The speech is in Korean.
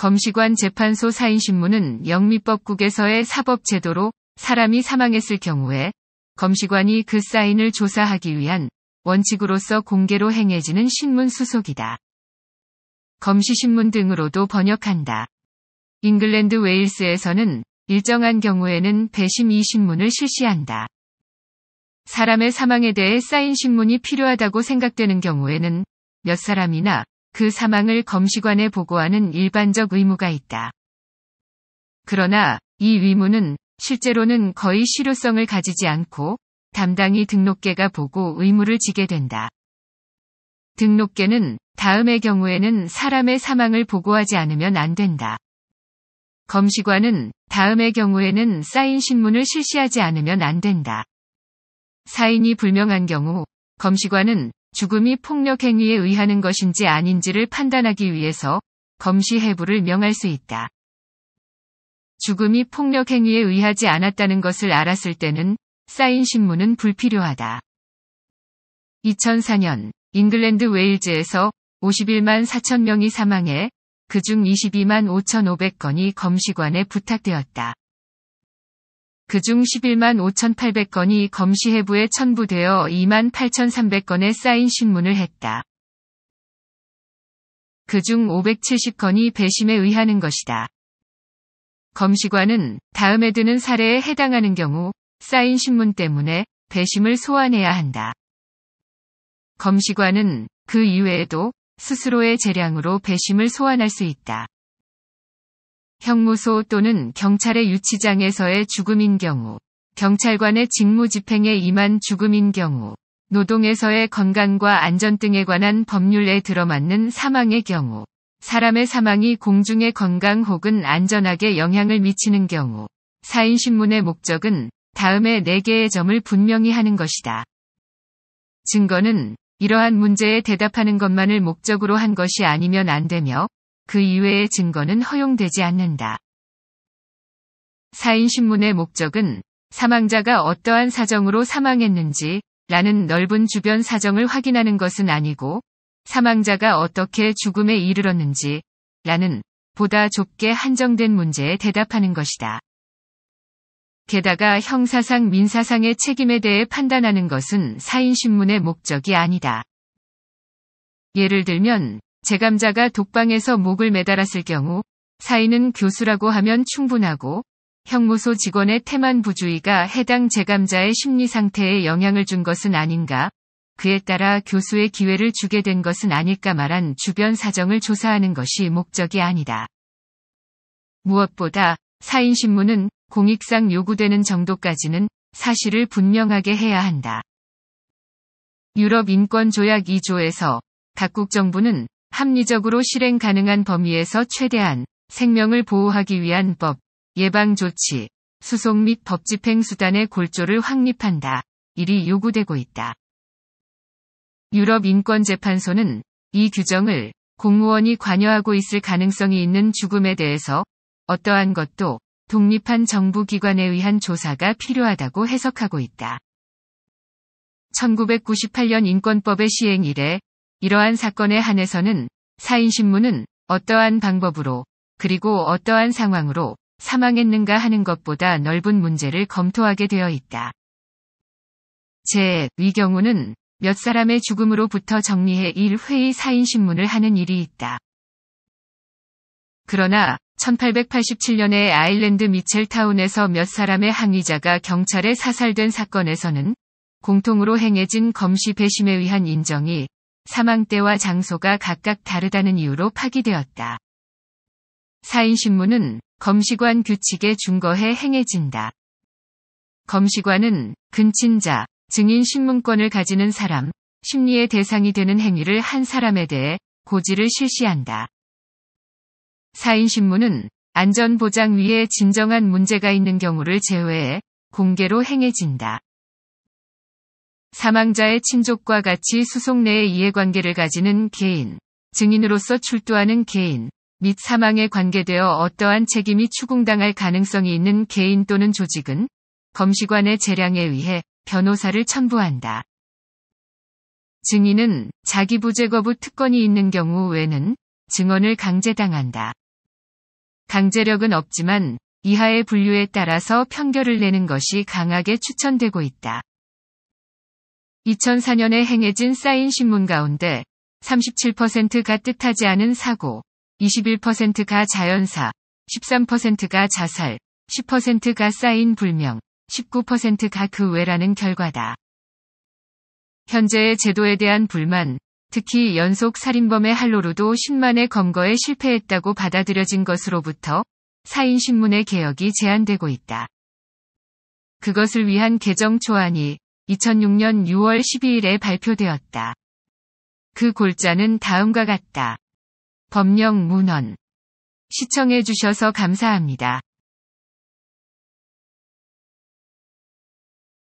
검시관 재판소 사인신문은 영미법국에서의 사법제도로 사람이 사망했을 경우에 검시관이 그 사인을 조사하기 위한 원칙으로서 공개로 행해지는 신문 수속이다. 검시신문 등으로도 번역한다. 잉글랜드 웨일스에서는 일정한 경우에는 배심 이 신문을 실시한다. 사람의 사망에 대해 사인 신문이 필요하다고 생각되는 경우에는 몇 사람이나 그 사망을 검시관에 보고하는 일반적 의무가 있다. 그러나 이 의무는 실제로는 거의 실효성을 가지지 않고 담당이 등록계가 보고 의무를 지게 된다. 등록계는 다음의 경우에는 사람의 사망을 보고하지 않으면 안 된다. 검시관은 다음의 경우에는 사인 신문을 실시하지 않으면 안 된다. 사인이 불명한 경우 검시관은 죽음이 폭력행위에 의하는 것인지 아닌지를 판단하기 위해서 검시해부를 명할 수 있다. 죽음이 폭력행위에 의하지 않았다는 것을 알았을 때는 사인 신문은 불필요하다. 2004년 잉글랜드 웨일즈에서 51만 4천 명이 사망해 그 중 22만 5,500건이 검시관에 부탁되었다. 그중 11만 5,800건이 검시해부에 첨부되어 2만 8,300건의 사인 신문을 했다. 그 중 570건이 배심에 의하는 것이다. 검시관은 다음에 드는 사례에 해당하는 경우 사인 신문 때문에 배심을 소환해야 한다. 검시관은 그 이외에도 스스로의 재량으로 배심을 소환할 수 있다. 형무소 또는 경찰의 유치장에서의 죽음인 경우, 경찰관의 직무 집행에 임한 죽음인 경우, 노동에서의 건강과 안전 등에 관한 법률에 들어맞는 사망의 경우, 사람의 사망이 공중의 건강 혹은 안전하게 영향을 미치는 경우, 사인 신문의 목적은 다음의 4개의 점을 분명히 하는 것이다. 증거는 이러한 문제에 대답하는 것만을 목적으로 한 것이 아니면 안 되며 그 이외의 증거는 허용되지 않는다. 사인신문의 목적은 사망자가 어떠한 사정으로 사망했는지 라는 넓은 주변 사정을 확인하는 것은 아니고 사망자가 어떻게 죽음에 이르렀는지 라는 보다 좁게 한정된 문제에 대답하는 것이다. 게다가 형사상 민사상의 책임에 대해 판단하는 것은 사인신문의 목적이 아니다. 예를 들면 재감자가 독방에서 목을 매달았을 경우 사인은 교수라고 하면 충분하고 형무소 직원의 태만 부주의가 해당 재감자의 심리 상태에 영향을 준 것은 아닌가, 그에 따라 교수의 기회를 주게 된 것은 아닐까 말한 주변 사정을 조사하는 것이 목적이 아니다. 무엇보다 사인신문은 공익상 요구되는 정도까지는 사실을 분명하게 해야 한다. 유럽 인권조약 2조에서 각국 정부는 합리적으로 실행 가능한 범위에서 최대한 생명을 보호하기 위한 법, 예방 조치, 수송 및법 집행 수단의 골조를 확립한다. 일이 요구되고 있다. 유럽 인권재판소는 이 규정을 공무원이 관여하고 있을 가능성이 있는 죽음에 대해서 어떠한 것도 독립한 정부기관에 의한 조사가 필요하다고 해석하고 있다. 1998년 인권법의 시행 이래 이러한 사건에 한해서는 사인신문은 어떠한 방법으로 그리고 어떠한 상황으로 사망했는가 하는 것보다 넓은 문제를 검토하게 되어 있다. 제, 위 경우는 몇 사람의 죽음으로부터 정리해 1회의 사인신문을 하는 일이 있다. 그러나 1887년에 아일랜드 미첼타운에서 몇 사람의 항의자가 경찰에 사살된 사건에서는 공통으로 행해진 검시 배심에 의한 인정이 사망때와 장소가 각각 다르다는 이유로 파기되었다. 사인신문은 검시관 규칙에 준거해 행해진다. 검시관은 근친자, 증인 신문권을 가지는 사람, 심리의 대상이 되는 행위를 한 사람에 대해 고지를 실시한다. 사인신문은 안전보장 위에 진정한 문제가 있는 경우를 제외해 공개로 행해진다. 사망자의 친족과 같이 수속 내의 이해관계를 가지는 개인, 증인으로서 출두하는 개인, 및 사망에 관계되어 어떠한 책임이 추궁당할 가능성이 있는 개인 또는 조직은 검시관의 재량에 의해 변호사를 첨부한다. 증인은 자기 부재 거부 특권이 있는 경우 외는 증언을 강제당한다. 강제력은 없지만 이하의 분류에 따라서 편결을 내는 것이 강하게 추천되고 있다. 2004년에 행해진 사인 신문 가운데 37%가 뜻하지 않은 사고, 21%가 자연사, 13%가 자살, 10%가 사인 불명, 19%가 그 외라는 결과다. 현재의 제도에 대한 불만, 특히 연속 살인범의 할로로도 10만의 검거에 실패했다고 받아들여진 것으로부터 사인신문의 개혁이 제한되고 있다. 그것을 위한 개정 초안이 2006년 6월 12일에 발표되었다. 그 골자는 다음과 같다. 법령 문헌. 시청해주셔서 감사합니다.